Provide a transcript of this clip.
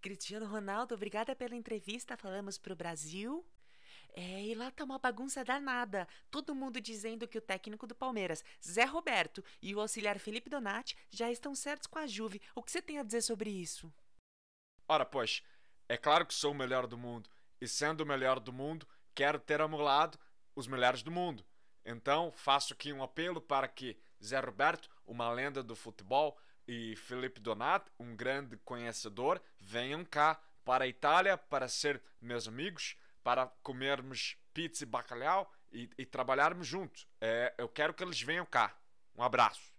Cristiano Ronaldo, obrigada pela entrevista. Falamos pro Brasil. É, e lá tá uma bagunça danada. Todo mundo dizendo que o técnico do Palmeiras, Zé Roberto, e o auxiliar Felipe Donati já estão certos com a Juve. O que você tem a dizer sobre isso? Ora, pois, é claro que sou o melhor do mundo. E sendo o melhor do mundo, quero ter amolado os melhores do mundo. Então, faço aqui um apelo para que Zé Roberto, uma lenda do futebol, e Felipe Donato, um grande conhecedor, venham cá para a Itália para ser meus amigos, para comermos pizza e bacalhau e, e trabalharmos juntos. É, eu quero que eles venham cá. Um abraço.